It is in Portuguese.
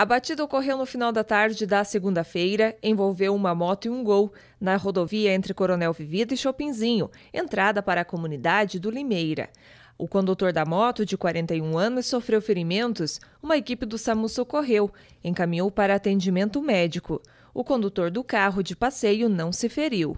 A batida ocorreu no final da tarde da segunda-feira, envolveu uma moto e um gol na rodovia entre Coronel Vivida e Chopinzinho, entrada para a comunidade do Limeira. O condutor da moto, de 41 anos, sofreu ferimentos. Uma equipe do SAMU socorreu, encaminhou para atendimento médico. O condutor do carro de passeio não se feriu.